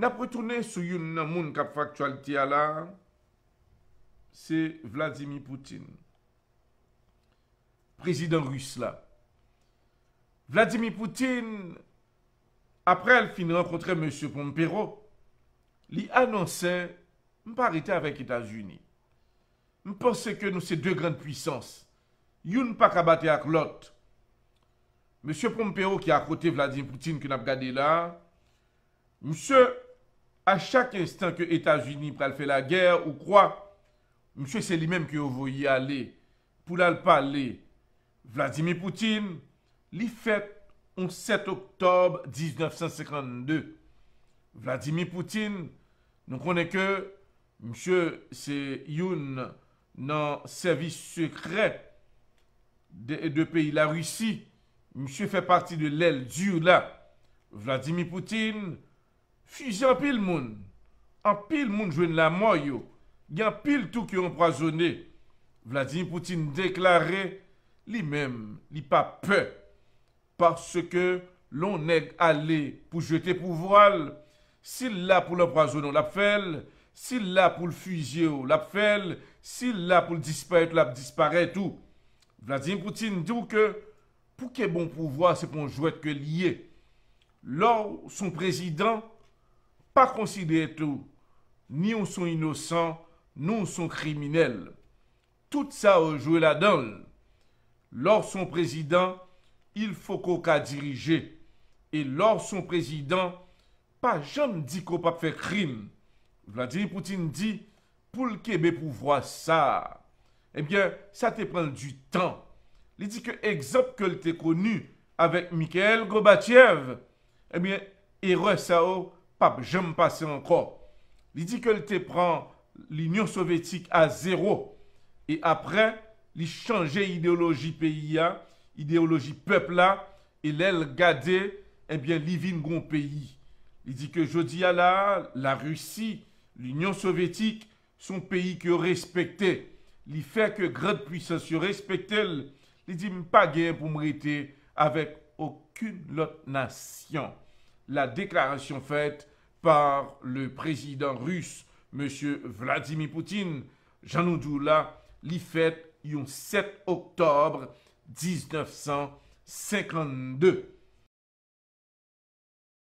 N ap retoune sou youn nan moun kap faktualiti a la, se Vladimir Poutine, prezident rus la. Vladimir Poutine, apre al fin renkotre M. Pompéro, li anonsen, m pa arite avèk Etats-Unis. M pense ke nou se de gran puissance, youn pa kabate ak lot. M. Pompéro ki ak kote Vladimir Poutine ki n ap gade la, m se ak, A chak instan ke Etat-Unis pral fè la gèr ou kwa, msè sè li mèm ki ou voyi ale pou lal pale. Vladimir Poutine li fè on 7 oktob 1952. Vladimir Poutine nou konè ke msè se youn nan servis sekre de peyi la Rusi. Msè fè parti de lèl zi ou la Vladimir Poutine. Fize an pil moun. An pil moun jwen la mwoyo. Gyan pil tou ki an prazonen. Vladimir Poutine deklarè li mem, li pa pe. Parce ke lon neg ale pou jwete pou vwal. Sil la pou l'an prazonen l'ap fel. Sil la pou l'fize ou l'ap fel. Sil la pou l'disparè tout l'ap disparè tout. Vladimir Poutine tou ke pou ke bon pou vwal se pon jwete ke liye. Lor son prezident pa konside etou, ni ou son inosant, non son kriminel. Tout sa ou jouel adol. Lors son prezident, il fok ou ka dirije. E lors son prezident, pa jom di ko pa fe krim. Vladiv Putin di, pou l'kebe pou vwa sa. Ebyen, sa te pren du tan. Li di ke egzop ke l te konu avek Mikael Gobatiev. Ebyen, erwe sa ou, pap jom pase anko. Li di ke l te pran l'Union Sovetik a zero, e apre li chanje ideologi peyi a, ideologi pepla, e lel gade, ebyen li vin goun peyi. Li di ke jodi a la, la Rusi, l'Union Sovetik, son peyi ki yo respekte, li fe ke gred pwisa si yo respekte, li di mi pa gen pou mwete avek okun lot nasyon. la deklarasyon fet par le prezident rus, M. Vladimir Poutine, janou djou la li fet yon 7 oktobre 1952.